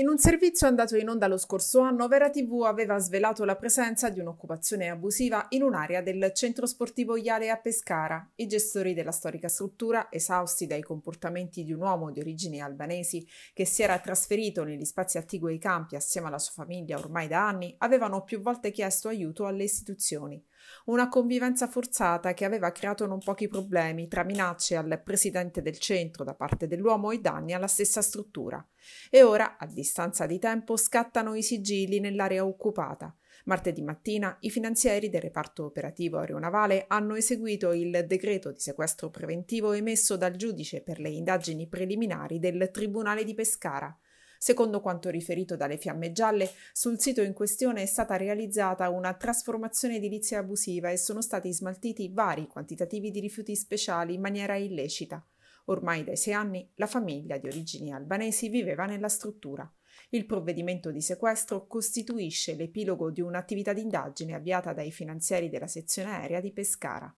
In un servizio andato in onda lo scorso anno, Vera TV aveva svelato la presenza di un'occupazione abusiva in un'area del centro sportivo Iale a Pescara. I gestori della storica struttura, esausti dai comportamenti di un uomo di origini albanesi che si era trasferito negli spazi attigui ai campi assieme alla sua famiglia ormai da anni, avevano più volte chiesto aiuto alle istituzioni. Una convivenza forzata che aveva creato non pochi problemi, tra minacce al presidente del centro da parte dell'uomo e danni alla stessa struttura. E ora, a distanza di tempo, scattano i sigilli nell'area occupata. Martedì mattina i finanzieri del reparto operativo aeronavale hanno eseguito il decreto di sequestro preventivo emesso dal giudice per le indagini preliminari del Tribunale di Pescara. Secondo quanto riferito dalle Fiamme Gialle, sul sito in questione è stata realizzata una trasformazione edilizia abusiva e sono stati smaltiti vari quantitativi di rifiuti speciali in maniera illecita. Ormai dai sei anni la famiglia di origini albanesi viveva nella struttura. Il provvedimento di sequestro costituisce l'epilogo di un'attività d'indagine avviata dai finanzieri della sezione aerea di Pescara.